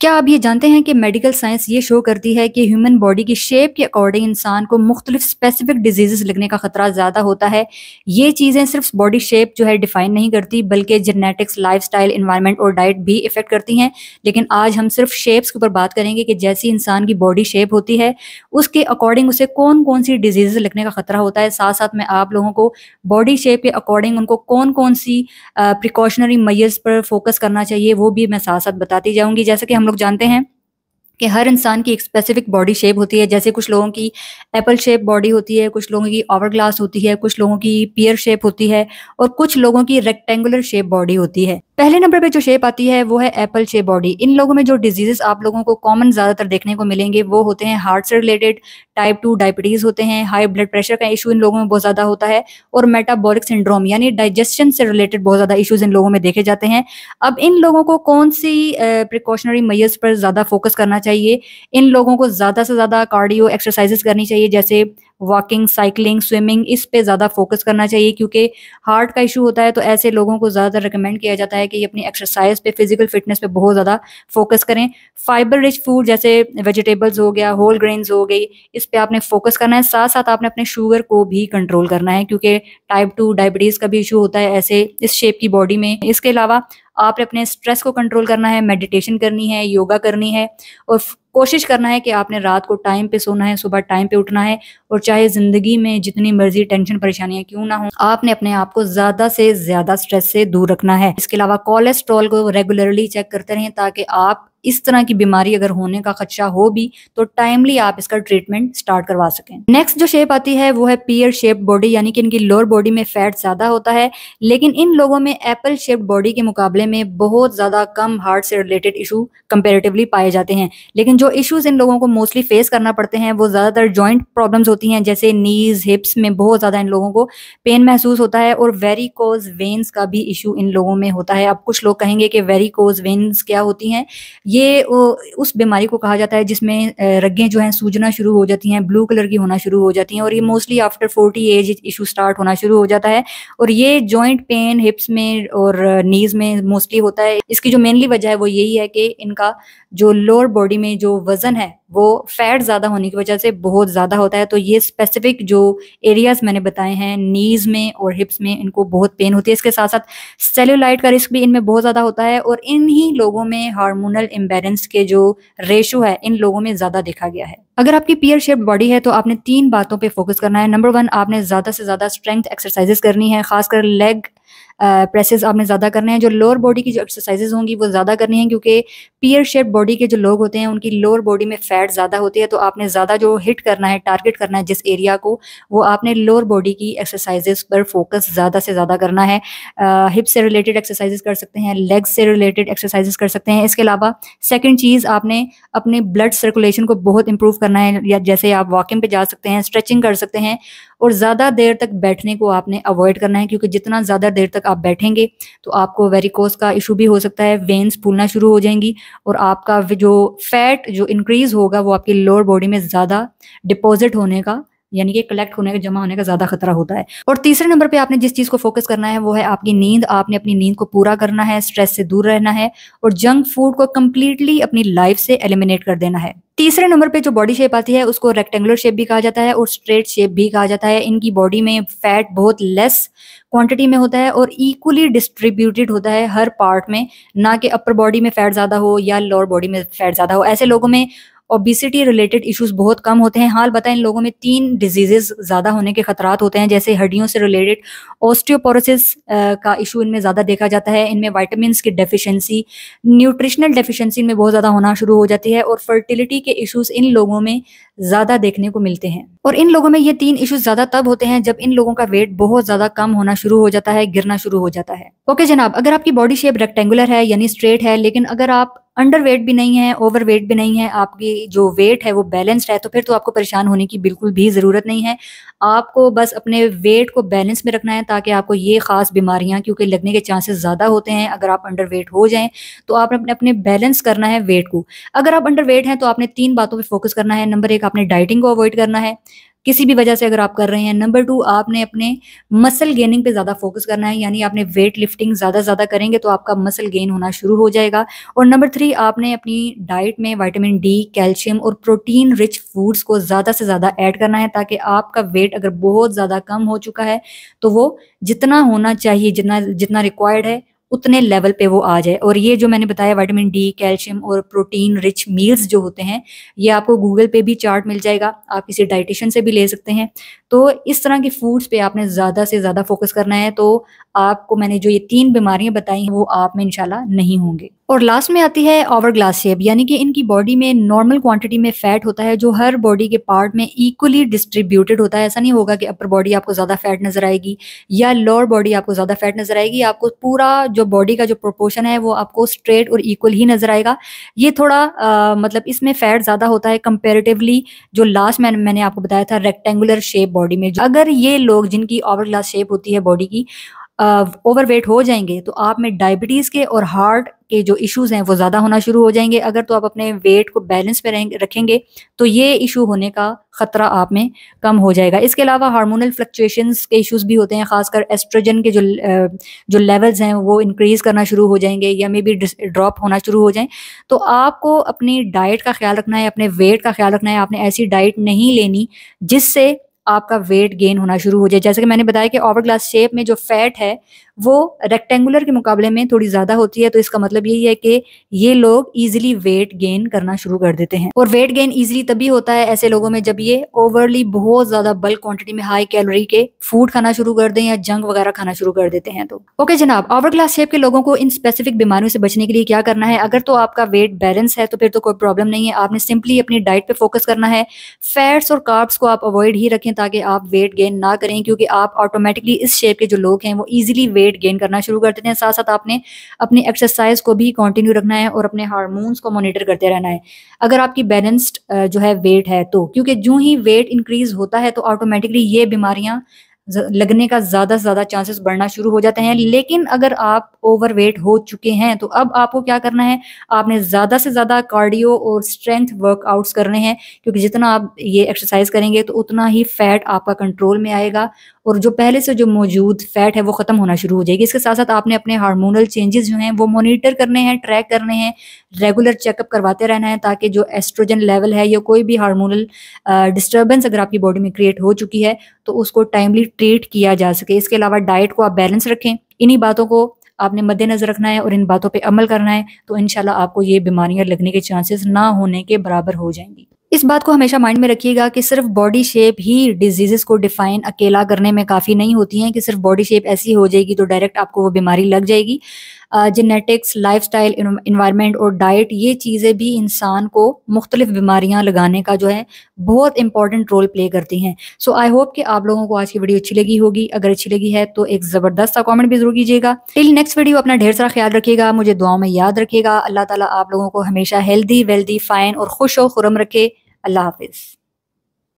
क्या आप ये जानते हैं कि मेडिकल साइंस ये शो करती है कि ह्यूमन बॉडी की शेप के अकॉर्डिंग इंसान को मुख्तलिफ स्पेसिफिक डिजीजेस लगने का खतरा ज़्यादा होता है ये चीज़ें सिर्फ बॉडी शेप जो है डिफाइन नहीं करती बल्कि जेनेटिक्स लाइफ स्टाइल इन्वायरमेंट और डाइट भी इफेक्ट करती हैं लेकिन आज हम सिर्फ शेप्स के ऊपर बात करेंगे कि जैसी इंसान की बॉडी शेप होती है उसके अकॉर्डिंग उसे कौन कौन सी डिजीजेस लगने का खतरा होता है साथ साथ में आप लोगों को बॉडी शेप के अकॉर्डिंग उनको कौन कौन सी प्रिकॉशनरी मयर्स पर फोकस करना चाहिए वो भी मैं साथ साथ बताती जाऊंगी जैसे कि हम लोग जानते हैं कि हर इंसान की एक स्पेसिफिक बॉडी शेप होती है जैसे कुछ लोगों की एप्पल शेप बॉडी होती है कुछ लोगों की ओवर ग्लास होती है कुछ लोगों की पियर शेप होती है और कुछ लोगों की रेक्टेंगुलर शेप बॉडी होती है पहले नंबर पे जो शेप आती है वो है एप्पल शेप बॉडी इन लोगों में जो डिजीजेस आप लोगों को कॉमन ज़्यादातर देखने को मिलेंगे वो होते हैं हार्ट से रिलेटेड टाइप टू डायबिटीज़ होते हैं हाई ब्लड प्रेशर का इशू इन लोगों में बहुत ज़्यादा होता है और मेटाबॉलिक सिंड्रोम यानी डाइजेशन से रिलेटेड बहुत ज़्यादा इशूज़ इन लोगों में देखे जाते हैं अब इन लोगों को कौन सी प्रिकॉशनरी मेयर्स पर ज़्यादा फोकस करना चाहिए इन लोगों को ज़्यादा से ज़्यादा कार्डियो एक्सरसाइजेस करनी चाहिए जैसे वॉकिंग साइकिलिंग स्विमिंग इस पे ज़्यादा फोकस करना चाहिए क्योंकि हार्ट का इशू होता है तो ऐसे लोगों को ज़्यादातर रिकमेंड किया जाता है कि ये अपनी एक्सरसाइज पे फिजिकल फिटनेस पे बहुत ज़्यादा फोकस करें फाइबर रिच फूड जैसे वेजिटेबल्स हो गया होल ग्रेन्स हो गई इस पर आपने फोकस करना है साथ साथ आपने अपने शुगर को भी कंट्रोल करना है क्योंकि टाइप टू डायबिटीज़ का भी इशू होता है ऐसे इस शेप की बॉडी में इसके अलावा आपने अपने स्ट्रेस को कंट्रोल करना है मेडिटेशन करनी है योगा करनी है और कोशिश करना है कि आपने रात को टाइम पे सोना है सुबह टाइम पे उठना है और चाहे ज़िंदगी में जितनी मर्जी टेंशन परेशानियां क्यों ना हो आपने अपने आप को ज़्यादा से ज़्यादा स्ट्रेस से दूर रखना है इसके अलावा कोलेस्ट्रॉल को रेगुलरली चेक करते रहें ताकि आप इस तरह की बीमारी अगर होने का खदशा हो भी तो टाइमली आप इसका ट्रीटमेंट स्टार्ट करवा सकें नेक्स्ट जो शेप आती है वो है पीयर शेप बॉडी यानी कि इनकी लोअर बॉडी में फैट ज़्यादा होता है लेकिन इन लोगों में एप्पल शेप्ड बॉडी के मुकाबले में बहुत ज़्यादा कम हार्ट से रिलेटेड इशू कंपेरेटिवली पाए जाते हैं लेकिन जो इशूज़ इन लोगों को मोस्टली फेस करना पड़ते हैं वो ज़्यादातर ज्वाइंट प्रॉब्लम होती हैं जैसे नीज़ हिप्स में बहुत ज़्यादा इन लोगों को पेन महसूस होता है और वेरिकोज वेन्स का भी इशू इन लोगों में होता है अब कुछ लोग कहेंगे कि वेरिकोज वेन्स क्या होती हैं ये उस बीमारी को कहा जाता है जिसमें रगें जो हैं सूजना शुरू हो जाती हैं ब्लू कलर की होना शुरू हो जाती हैं और ये mostly after forty age issue start होना शुरू हो जाता है और ये जॉइंट पेन हिप्स में और नीज में मोस्टली होता है इसकी जो मेनली वजह है वो यही है कि इनका जो लोअर बॉडी में जो वजन है वो फैट ज़्यादा होने की वजह से बहुत ज़्यादा होता है तो ये स्पेसिफिक जो एरियाज़ मैंने बताए हैं नीज़ में और हिप्स में इनको बहुत पेन होती है इसके साथ साथ सेल्यूलाइट का रिस्क भी इनमें बहुत ज़्यादा होता है और इन्हीं लोगों में हार्मोनल इम्बेलेंस के जो रेशो है इन लोगों में ज़्यादा देखा गया है अगर आपकी पियर शेप बॉडी है तो आपने तीन बातों पर फोकस करना है नंबर वन आपने ज़्यादा से ज़्यादा स्ट्रेंथ एक्सरसाइजेस करनी है खासकर लेग प्रेसेस आपने ज़्यादा करने हैं जो लोअर बॉडी की जो एक्सरसाइजेज होंगी वो ज़्यादा करनी है क्योंकि पियर शेप बॉडी के जो लोग होते हैं उनकी लोअर बॉडी में फैट ज़्यादा होती है तो आपने ज़्यादा जो हिट करना है टारगेट करना है जिस एरिया को वो आपने लोअर बॉडी की एक्सरसाइजेज पर फोकस ज़्यादा से ज़्यादा करना है हिप से रिलेटेड एक्सरसाइजेस कर सकते हैं लेग से रिलेटेड एक्सरसाइजेज कर सकते हैं इसके अलावा सेकेंड चीज़ आपने अपने ब्लड सर्कुलेशन को बहुत इंप्रूव करना है या जैसे आप वॉकिंग पे जा सकते हैं स्ट्रेचिंग कर सकते हैं और ज़्यादा देर तक बैठने को आपने अवॉइड करना है क्योंकि जितना ज़्यादा देर तक आप बैठेंगे तो आपको वेरिकोस का इशू भी हो सकता है वेन्स फूलना शुरू हो जाएंगी और आपका जो फैट जो इंक्रीज होगा वो आपकी लोअर बॉडी में ज़्यादा डिपॉजिट होने का यानी कि कलेक्ट होने का जमा होने का ज्यादा खतरा होता है और तीसरे नंबर पे आपने जिस चीज को फोकस करना है वो है आपकी नींद आपने अपनी नींद को पूरा करना है स्ट्रेस से दूर रहना है और जंक फूड को कम्प्लीटली अपनी लाइफ से एलिमिनेट कर देना है तीसरे नंबर पे जो बॉडी शेप आती है उसको रेक्टेंगुलर शेप भी कहा जाता है और स्ट्रेट शेप भी कहा जाता है इनकी बॉडी में फैट बहुत लेस क्वांटिटी में होता है और इक्वली डिस्ट्रीब्यूटेड होता है हर पार्ट में ना कि अपर बॉडी में फैट ज़्यादा हो या लोअर बॉडी में फैट ज़्यादा हो ऐसे लोगों में ओबिसिटी रिलेटेड इश्यूज बहुत कम होते हैं हाल बता इन लोगों में तीन डिजीजेज ज़्यादा होने के खतरात होते हैं जैसे हड्डियों से रिलेटेड ऑस्टियोपोरोसिस का इशू इनमें ज़्यादा देखा जाता है इनमें वाइटामिन की डेफिशेंसी न्यूट्रिशनल डेफिशेंसी इनमें बहुत ज़्यादा होना शुरू हो जाती है और फर्टिलिटी के इशूज़ इन लोगों में ज़्यादा देखने को मिलते हैं और इन लोगों में ये तीन इशूज़ ज़्यादा तब होते हैं जब इन लोगों का वेट बहुत ज़्यादा कम होना शुरू हो जाता है गिरना शुरू हो जाता है ओके जनाब अगर आपकी बॉडी शेप रेक्टेंगुलर है यानी स्ट्रेट है लेकिन अगर आप अंडर वेट भी नहीं है ओवर वेट भी नहीं है आपकी जो वेट है वो बैलेंस्ड है तो फिर तो आपको परेशान होने की बिल्कुल भी ज़रूरत नहीं है आपको बस अपने वेट को बैलेंस में रखना है ताकि आपको ये ख़ास बीमारियां क्योंकि लगने के चांसेस ज़्यादा होते हैं अगर आप अंडर वेट हो जाएँ तो आपने अपने अपने बैलेंस करना है वेट को अगर आप अंडर वेट हैं तो आपने तीन बातों पर फोकस करना है नंबर एक आपने डाइटिंग को अवॉइड करना है किसी भी वजह से अगर आप कर रहे हैं नंबर टू आपने अपने मसल गेनिंग पे ज़्यादा फोकस करना है यानी आपने वेट लिफ्टिंग ज़्यादा ज़्यादा करेंगे तो आपका मसल गेन होना शुरू हो जाएगा और नंबर थ्री आपने अपनी डाइट में वाइटामिन डी कैल्शियम और प्रोटीन रिच फूड्स को ज़्यादा से ज़्यादा ऐड करना है ताकि आपका वेट अगर बहुत ज़्यादा कम हो चुका है तो वो जितना होना चाहिए जितना जितना रिक्वायर्ड है उतने लेवल पे वो आ जाए और ये जो मैंने बताया वाइटामिन डी कैल्शियम और प्रोटीन रिच मील्स जो होते हैं ये आपको गूगल पे भी चार्ट मिल जाएगा आप किसी डाइटिशियन से भी ले सकते हैं तो इस तरह के फूड्स पे आपने ज़्यादा से ज़्यादा फोकस करना है तो आपको मैंने जो ये तीन बीमारियां बताई हैं वो आप में इनशाला नहीं होंगे और लास्ट में आती है ओवर ग्लास शेप यानी कि इनकी बॉडी में नॉर्मल क्वांटिटी में फैट होता है जो हर बॉडी के पार्ट में इक्वली डिस्ट्रीब्यूटेड होता है ऐसा नहीं होगा कि अपर बॉडी आपको ज़्यादा फैट नजर आएगी या लोअर बॉडी आपको ज़्यादा फैट नजर आएगी आपको पूरा जो बॉडी का जो प्रोपोर्शन है वो आपको स्ट्रेट और इक्वल ही नजर आएगा ये थोड़ा आ, मतलब इसमें फैट ज्यादा होता है कंपेरेटिवली जो लास्ट मैंने मैंने आपको बताया था रेक्टेंगुलर शेप बॉडी में अगर ये लोग जिनकी ओवर ग्लास शेप होती है बॉडी की ओवरवेट हो जाएंगे तो आप में डायबिटीज़ के और हार्ट के जो इश्यूज हैं वो ज़्यादा होना शुरू हो जाएंगे अगर तो आप अपने वेट को बैलेंस पे रखेंगे तो ये इशू होने का ख़तरा आप में कम हो जाएगा इसके अलावा हार्मोनल फ्लक्चुएशंस के इश्यूज भी होते हैं खासकर एस्ट्रोजन के जो जो लेवल्स हैं वो इंक्रीज़ करना शुरू हो जाएंगे या मे बी ड्रॉप होना शुरू हो जाए तो आपको अपनी डाइट का ख्याल रखना है अपने वेट का ख्याल रखना है आपने ऐसी डाइट नहीं लेनी जिससे आपका वेट गेन होना शुरू हो जाए जैसे कि मैंने बताया कि ओवर ग्लास शेप में जो फैट है वो रेक्टेंगुलर के मुकाबले में थोड़ी ज़्यादा होती है तो इसका मतलब यही है कि ये लोग इजिली वेट गेन करना शुरू कर देते हैं और वेट गेन ईजिली तभी होता है ऐसे लोगों में जब ये ओवरली बहुत ज़्यादा बल्क क्वान्टिटी में हाई कैलोरी के फूड खाना शुरू कर दें या जंक वगैरह खाना शुरू कर देते हैं तो ओके जनाब ओवर ग्लास शेप के लोगों को इन स्पेसिफिक बीमारियों से बचने के लिए क्या करना है अगर तो आपका वेट बैलेंस है तो फिर तो कोई प्रॉब्लम नहीं है आपने सिंपली अपनी डाइट पे फोकस करना है फैट्स और कार्ब्स को आप अवॉइड ही रखें ताकि आप वेट गेन ना करें क्योंकि आप ऑटोमेटिकली इस शेप के जो लोग हैं वो इजीली वेट गेन करना शुरू करते हैं साथ साथ आपने अपनी एक्सरसाइज को भी कंटिन्यू रखना है और अपने हारमोन्स को मॉनिटर करते रहना है अगर आपकी बैलेंस्ड जो है वेट है तो क्योंकि जो ही वेट इंक्रीज होता है तो ऑटोमेटिकली ये बीमारियाँ लगने का ज़्यादा से ज़्यादा चांसेस बढ़ना शुरू हो जाते हैं लेकिन अगर आप ओवरवेट हो चुके हैं तो अब आपको क्या करना है आपने ज़्यादा से ज़्यादा कार्डियो और स्ट्रेंथ वर्कआउट्स करने हैं क्योंकि जितना आप ये एक्सरसाइज करेंगे तो उतना ही फैट आपका कंट्रोल में आएगा और जो पहले से जो मौजूद फैट है वो ख़त्म होना शुरू हो जाएगी इसके साथ साथ आपने अपने हार्मोनल चेंजेस जो हैं वो मॉनिटर करने हैं ट्रैक करने हैं रेगुलर चेकअप करवाते रहना है ताकि जो एस्ट्रोजन लेवल है या कोई भी हार्मोनल डिस्टर्बेंस अगर आपकी बॉडी में क्रिएट हो चुकी है तो उसको टाइमली ट्रीट किया जा सके इसके अलावा डाइट को आप बैलेंस रखें इन्हीं बातों को आपने मद्देनजर रखना है और इन बातों पे अमल करना है तो इनशाला आपको ये बीमारियां लगने के चांसेस ना होने के बराबर हो जाएंगी इस बात को हमेशा माइंड में रखिएगा कि सिर्फ बॉडी शेप ही डिजीजेस को डिफाइन अकेला करने में काफ़ी नहीं होती है कि सिर्फ बॉडी शेप ऐसी हो जाएगी तो डायरेक्ट आपको वो बीमारी लग जाएगी जेनेटिक्स लाइफ स्टाइल इन्वायरमेंट और डाइट ये चीज़ें भी इंसान को मुख्तलिफ बीमारियाँ लगाने का जो है बहुत इंपॉर्टेंट रोल प्ले करती हैं सो आई होप कि आप लोगों को आज की वीडियो अच्छी लगी होगी अगर अच्छी लगी है तो एक ज़बरदस्त सा कॉमेंट भी जरूर कीजिएगा टिल नेक्स्ट वीडियो अपना ढेर सारा ख्याल रखिएगा मुझे दुआओं में याद रखिएगा अल्लाह ताला आप लोगों को हमेशा हेल्दी वेल्दी फाइन और खुश और खुरम रखे अल्लाह हाफिज़